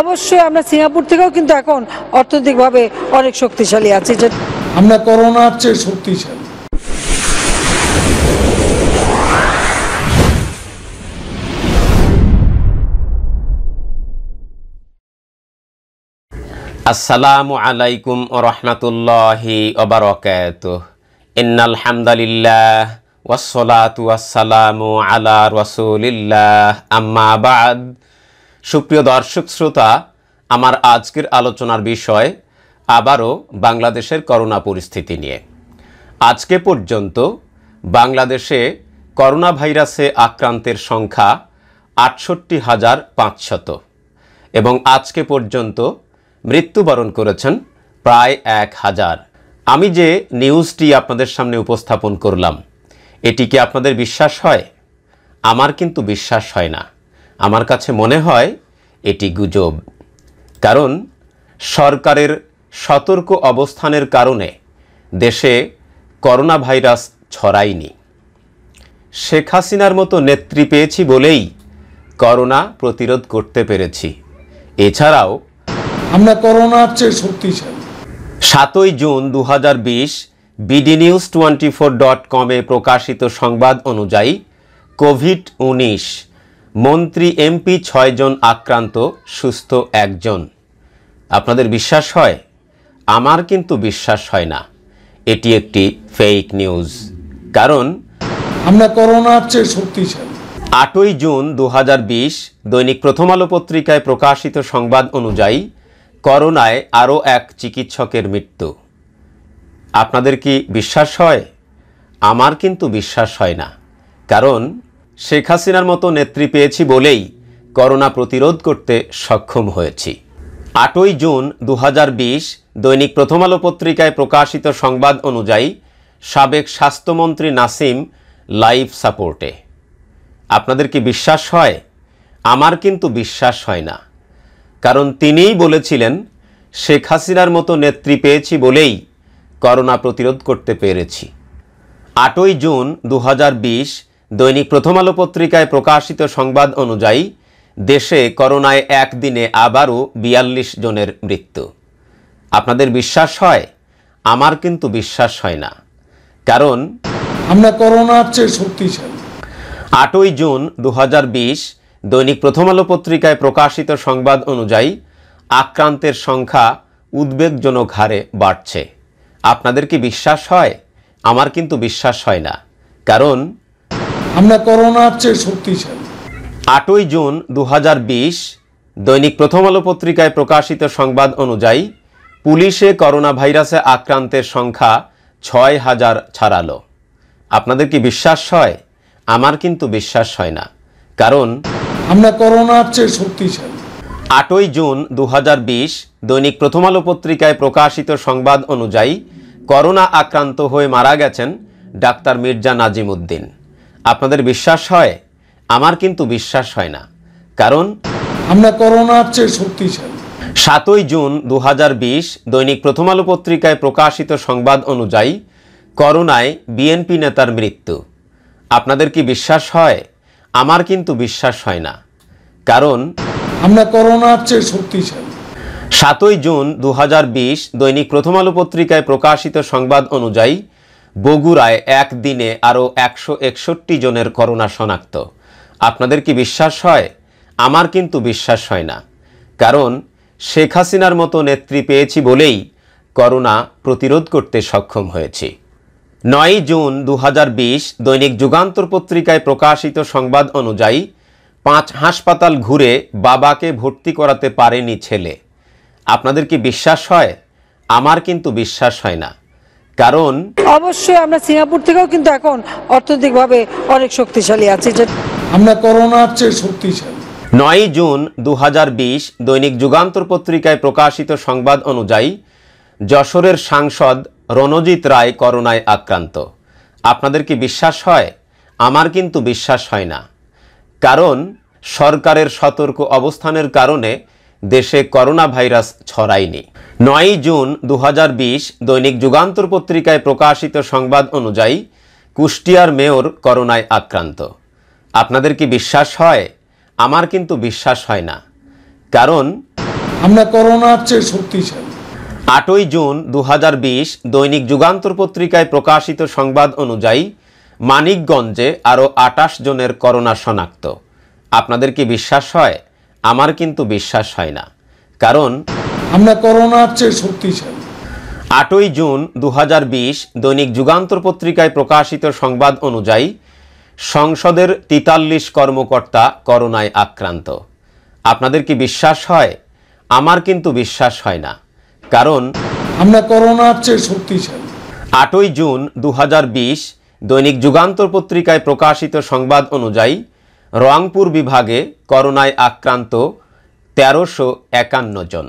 অবশ্যই আমরা সিঙ্গাপুর থেকেও কিন্তু এখন অর্থনৈতিকভাবে অনেক শক্তিশালী আছি আমরা করোনার চেয়ে শক্তিশালী আসসালামু আলাইকুম রহমতুল্লাহি অবরকাত ইন্নাল হামদালিল্লাহ ওয়াসসালাতু ওয়াসসালামু আলা রাসূলিল্লাহ আম্মা বাদ সুপ্রিয় দর্শক শ্রোতা আমার আজকের আলোচনার বিষয় আবারও বাংলাদেশের করোনা পরিস্থিতি নিয়ে আজকে পর্যন্ত বাংলাদেশে করোনা ভাইরাসে আক্রান্তের সংখ্যা আটষট্টি হাজার পাঁচশত এবং আজকে পর্যন্ত মৃত্যুবরণ করেছেন প্রায় এক হাজার আমি যে নিউজটি আপনাদের সামনে উপস্থাপন করলাম এটি কি আপনাদের বিশ্বাস হয় আমার কিন্তু বিশ্বাস হয় না আমার কাছে মনে হয় এটি গুজব কারণ সরকারের সতর্ক অবস্থানের কারণে দেশে করোনা ভাইরাস ছড়ায়নি শেখ হাসিনার মতো নেত্রী পেয়েছি বলেই করোনা প্রতিরোধ করতে পেরেছি এছাড়াও আমরা করোনার চেয়ে শক্তিশালী সাতই জুন দু BD news twenty four dot কমে প্রকাশিত সংবাদ অনুযায়ী কোভিড উনিশ মন্ত্রী এমপি ছয়জন আক্রান্ত সুস্থ একজন আপনাদের বিশ্বাস হয় আমার কিন্তু বিশ্বাস হয় না এটি একটি ফেক নিউজ কারণ আমরা করোনার চেয়ে শক্তিশালী আটই জুন দু দৈনিক প্রথম আলো পত্রিকায় প্রকাশিত সংবাদ অনুযায়ী করোনায় আরও এক চিকিৎসকের মৃত্যু আপনাদের কি বিশ্বাস হয় আমার কিন্তু বিশ্বাস হয় না কারণ শেখ হাসিনার মতো নেত্রী পেয়েছি বলেই করোনা প্রতিরোধ করতে সক্ষম হয়েছি আটই জুন দু দৈনিক প্রথম আলো পত্রিকায় প্রকাশিত সংবাদ অনুযায়ী সাবেক স্বাস্থ্যমন্ত্রী নাসিম লাইভ সাপোর্টে আপনাদের কি বিশ্বাস হয় আমার কিন্তু বিশ্বাস হয় না কারণ তিনিই বলেছিলেন শেখ হাসিনার মতো নেত্রী পেয়েছি বলেই করোনা প্রতিরোধ করতে পেরেছি আটই জুন দু দৈনিক প্রথম আলো পত্রিকায় প্রকাশিত সংবাদ অনুযায়ী দেশে করোনায় একদিনে আবারও বিয়াল্লিশ জনের মৃত্যু আপনাদের বিশ্বাস হয় আমার কিন্তু বিশ্বাস হয় না কারণ আমরা করোনার চেয়ে শক্তিশালী আটই জুন দু দৈনিক প্রথম আলো পত্রিকায় প্রকাশিত সংবাদ অনুযায়ী আক্রান্তের সংখ্যা উদ্বেগজনক হারে বাড়ছে আপনাদের কি বিশ্বাস হয় আমার কিন্তু বিশ্বাস হয় না কারণ আমরা করোনার চেয়ে শক্তিশালী আটই জুন দু দৈনিক প্রথম আলো পত্রিকায় প্রকাশিত সংবাদ অনুযায়ী পুলিশে করোনা ভাইরাসে আক্রান্তের সংখ্যা ছয় হাজার ছাড়ালো আপনাদের কি বিশ্বাস হয় আমার কিন্তু বিশ্বাস হয় না কারণ আমরা করোনার চেয়ে শক্তিশালী আটই জুন দু দৈনিক প্রথম আলো পত্রিকায় প্রকাশিত সংবাদ অনুযায়ী করোনা আক্রান্ত হয়ে মারা গেছেন ডাক্তার মির্জা নাজিম উদ্দিন আপনাদের বিশ্বাস হয় আমার কিন্তু বিশ্বাস হয় না কারণ আমরা করোনার চেয়ে শক্তিশালী সাতই জুন দু দৈনিক প্রথম আলো পত্রিকায় প্রকাশিত সংবাদ অনুযায়ী করোনায় বিএনপি নেতার মৃত্যু আপনাদের কি বিশ্বাস হয় আমার কিন্তু বিশ্বাস হয় না কারণ আমরা করোনার চেয়ে শক্তিশালী সাতই জুন দু দৈনিক প্রথম আলো পত্রিকায় প্রকাশিত সংবাদ অনুযায়ী বগুড়ায় একদিনে আরও একশো একষট্টি জনের করোনা শনাক্ত আপনাদের কি বিশ্বাস হয় আমার কিন্তু বিশ্বাস হয় না কারণ শেখ হাসিনার মতো নেত্রী পেয়েছি বলেই করোনা প্রতিরোধ করতে সক্ষম হয়েছি নয় জুন দু দৈনিক যুগান্তর পত্রিকায় প্রকাশিত সংবাদ অনুযায়ী পাঁচ হাসপাতাল ঘুরে বাবাকে ভর্তি করাতে পারেনি ছেলে আপনাদের কি বিশ্বাস হয় আমার কিন্তু বিশ্বাস হয় না কারণ অবশ্যই আমরা সিঙ্গাপুর থেকেও কিন্তু এখন অর্থনৈতিকভাবে অনেক শক্তিশালী আছি আমরা করোনার চেয়ে শক্তিশালী নয় জুন দু দৈনিক যুগান্তর পত্রিকায় প্রকাশিত সংবাদ অনুযায়ী যশোরের সাংসদ রণজিৎ রায় করোনায় আক্রান্ত আপনাদের কি বিশ্বাস হয় আমার কিন্তু বিশ্বাস হয় না কারণ সরকারের সতর্ক অবস্থানের কারণে দেশে করোনা ভাইরাস ছড়ায়নি নয় জুন দু দৈনিক যুগান্তর পত্রিকায় প্রকাশিত সংবাদ অনুযায়ী কুষ্টিয়ার মেয়র করোনায় আক্রান্ত আপনাদের কি বিশ্বাস হয় আমার কিন্তু বিশ্বাস হয় না কারণ আমরা করোনার চেয়ে শক্তিশালী আটই জুন দু দৈনিক যুগান্তর পত্রিকায় প্রকাশিত সংবাদ অনুযায়ী মানিকগঞ্জে আরও আটাশ জনের করোনা শনাক্ত আপনাদের কি বিশ্বাস হয় আমার কিন্তু বিশ্বাস হয় না কারণ আমরা করোনার চেয়ে শক্তিশালী আটই জুন দু দৈনিক যুগান্তর পত্রিকায় প্রকাশিত সংবাদ অনুযায়ী সংসদের তিতাল্লিশ কর্মকর্তা করোনায় আক্রান্ত আপনাদের কি বিশ্বাস হয় আমার কিন্তু বিশ্বাস হয় না কারণ আমরা করোনার চেয়ে শক্তিশালী আটই জুন দু দৈনিক যুগান্তর পত্রিকায় প্রকাশিত সংবাদ অনুযায়ী রংপুর বিভাগে করোনায় আক্রান্ত তেরোশো একান্ন জন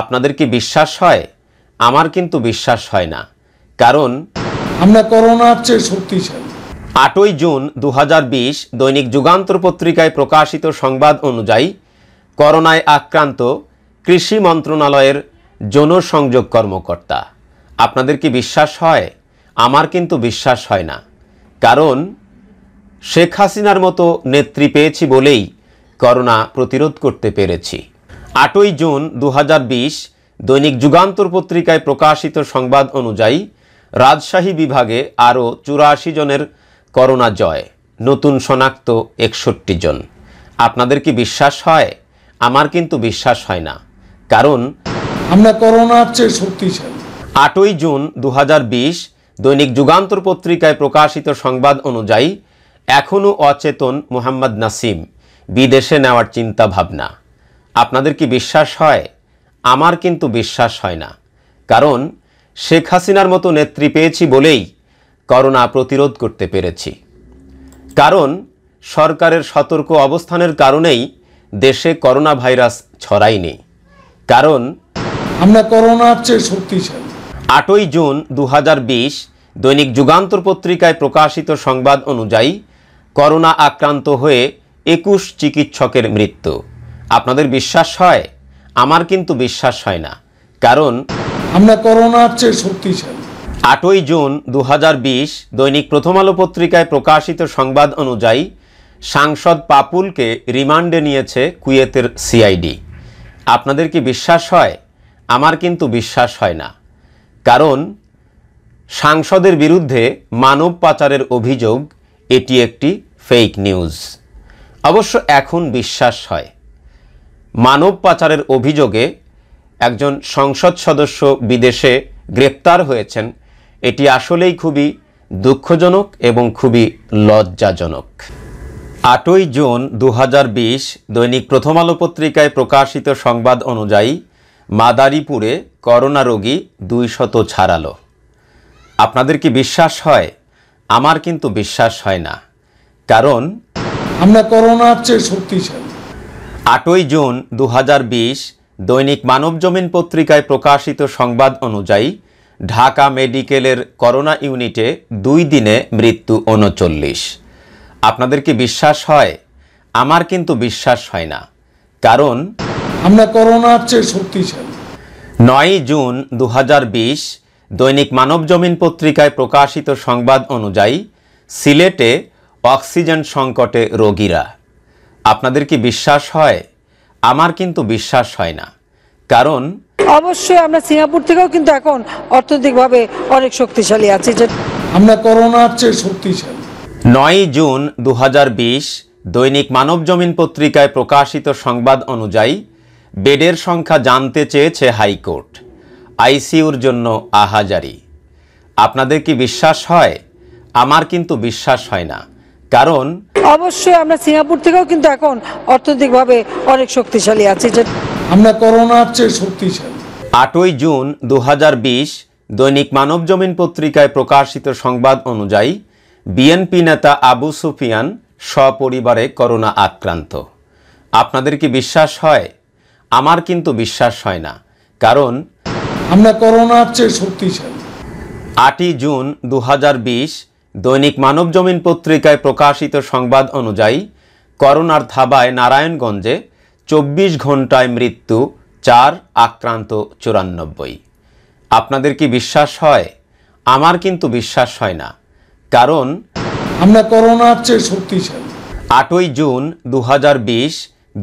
আপনাদের কি বিশ্বাস হয় আমার কিন্তু বিশ্বাস হয় না কারণ আমরা করোনার চেয়ে শক্তিশালী আটই জুন দু দৈনিক যুগান্তর পত্রিকায় প্রকাশিত সংবাদ অনুযায়ী করোনায় আক্রান্ত কৃষি মন্ত্রণালয়ের জনসংযোগ কর্মকর্তা আপনাদের কি বিশ্বাস হয় আমার কিন্তু বিশ্বাস হয় না কারণ শেখ হাসিনার মতো নেত্রী পেয়েছি বলেই করোনা প্রতিরোধ করতে পেরেছি আটই জুন দু দৈনিক যুগান্তর পত্রিকায় প্রকাশিত সংবাদ অনুযায়ী রাজশাহী বিভাগে আরও চুরাশি জনের করোনা জয় নতুন শনাক্ত একষট্টি জন আপনাদের কি বিশ্বাস হয় আমার কিন্তু বিশ্বাস হয় না কারণ আমরা করোনার চেয়ে শক্তিশালী আটই জুন দু দৈনিক যুগান্তর পত্রিকায় প্রকাশিত সংবাদ অনুযায়ী এখনও অচেতন মোহাম্মদ নাসিম বিদেশে নেওয়ার চিন্তা ভাবনা আপনাদের কি বিশ্বাস হয় আমার কিন্তু বিশ্বাস হয় না কারণ শেখ হাসিনার মতো নেত্রী পেয়েছি বলেই করোনা প্রতিরোধ করতে পেরেছি কারণ সরকারের সতর্ক অবস্থানের কারণেই দেশে করোনা ভাইরাস ছড়ায়নি কারণ আমরা করোনার চেয়ে শক্তিশালী আটই জুন দু দৈনিক যুগান্তর পত্রিকায় প্রকাশিত সংবাদ অনুযায়ী করোনা আক্রান্ত হয়ে একুশ চিকিৎসকের মৃত্যু আপনাদের বিশ্বাস হয় আমার কিন্তু বিশ্বাস হয় না কারণ আমরা করোনার চেয়ে শক্তিশালী আটই জুন দু দৈনিক প্রথম আলো পত্রিকায় প্রকাশিত সংবাদ অনুযায়ী সাংসদ পাপুলকে রিমান্ডে নিয়েছে কুয়েতের সিআইডি আপনাদের কি বিশ্বাস হয় আমার কিন্তু বিশ্বাস হয় না কারণ সাংসদের বিরুদ্ধে মানব পাচারের অভিযোগ এটি একটি ফেক নিউজ অবশ্য এখন বিশ্বাস হয় মানব পাচারের অভিযোগে একজন সংসদ সদস্য বিদেশে গ্রেপ্তার হয়েছেন এটি আসলেই খুবই দুঃখজনক এবং খুবই লজ্জাজনক আটই জুন দু দৈনিক প্রথম আলো পত্রিকায় প্রকাশিত সংবাদ অনুযায়ী মাদারীপুরে করোনা রোগী দুইশত ছাড়ালো আপনাদের কি বিশ্বাস হয় আমার কিন্তু বিশ্বাস হয় না কারণ আমরা করোনার চেয়ে শক্তিশালী আটই জুন দু দৈনিক মানবজমিন পত্রিকায় প্রকাশিত সংবাদ অনুযায়ী ঢাকা মেডিকেলের করোনা ইউনিটে দুই দিনে মৃত্যু উনচল্লিশ আপনাদের কি বিশ্বাস হয় আমার কিন্তু বিশ্বাস হয় না কারণ আমরা করোনার চেয়ে শক্তিশালী নয় জুন দু দৈনিক মানবজমিন পত্রিকায় প্রকাশিত সংবাদ অনুযায়ী সিলেটে অক্সিজেন সংকটে রোগীরা আপনাদের কি বিশ্বাস হয় আমার কিন্তু বিশ্বাস হয় না কারণ অবশ্যই আমরা সিঙ্গাপুর থেকেও কিন্তু এখন অর্থনৈতিকভাবে অনেক শক্তিশালী আছি আমরা করোনার চেয়ে শক্তিশালী নয় জুন দু দৈনিক মানবজমিন পত্রিকায় প্রকাশিত সংবাদ অনুযায়ী বেডের সংখ্যা জানতে চেয়েছে হাইকোর্ট আইসিউর জন্য আহাজারি আপনাদের কি বিশ্বাস হয় আমার কিন্তু বিশ্বাস হয় না কারণ অবশ্যই আমরা সিঙ্গাপুর থেকেও কিন্তু এখন অর্থনৈতিকভাবে অনেক শক্তিশালী আছি আমরা করোনার চেয়ে শক্তিশালী আটই জুন দু দৈনিক মানব জমিন পত্রিকায় প্রকাশিত সংবাদ অনুযায়ী বিএনপি নেতা আবু সুফিয়ান সপরিবারে করোনা আক্রান্ত আপনাদের কি বিশ্বাস হয় আমার কিন্তু বিশ্বাস হয় না কারণ আমরা করোনার চেয়ে শক্তিশালী আটই জুন দু দৈনিক মানব জমিন পত্রিকায় প্রকাশিত সংবাদ অনুযায়ী করোনার থাবায় নারায়ণগঞ্জে চব্বিশ ঘন্টায় মৃত্যু চার আক্রান্ত চুরানব্বই আপনাদের কি বিশ্বাস হয় আমার কিন্তু বিশ্বাস হয় না কারণ আমরা করোনার চেয়ে শক্তিশালী আটই জুন দু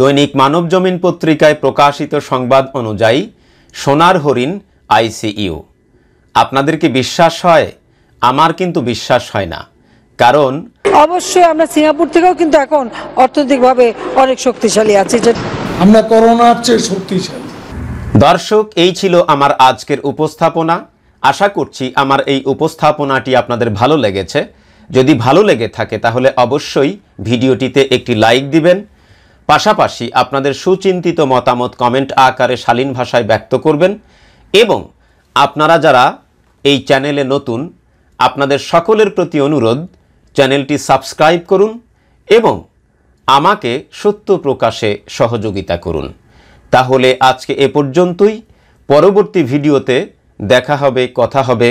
দৈনিক মানব জমিন পত্রিকায় প্রকাশিত সংবাদ অনুযায়ী সোনার হরিণ আইসিইউ আপনাদের কি বিশ্বাস হয় আমার কিন্তু বিশ্বাস হয় না কারণ অবশ্যই আমরা সিঙ্গাপুর থেকেও কিন্তু এখন অর্থনৈতিকভাবে অনেক শক্তিশালী আছি আমরা করোনার চেয়ে শক্তিশালী দর্শক এই ছিল আমার আজকের উপস্থাপনা আশা করছি আমার এই উপস্থাপনাটি আপনাদের ভালো লেগেছে যদি ভালো লেগে থাকে তাহলে অবশ্যই ভিডিওটিতে একটি লাইক দিবেন পাশাপাশি আপনাদের সুচিন্তিত মতামত কমেন্ট আকারে শালীন ভাষায় ব্যক্ত করবেন এবং আপনারা যারা এই চ্যানেলে নতুন আপনাদের সকলের প্রতি অনুরোধ চ্যানেলটি সাবস্ক্রাইব করুন এবং আমাকে সত্য প্রকাশে সহযোগিতা করুন তাহলে আজকে এ পর্যন্তই পরবর্তী ভিডিওতে দেখা হবে কথা হবে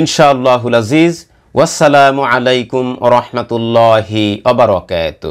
ইনশাআল্লাহুল আজিজ ওয়াসালামু আলাইকুম রহমতুল্লাহি অবরকাত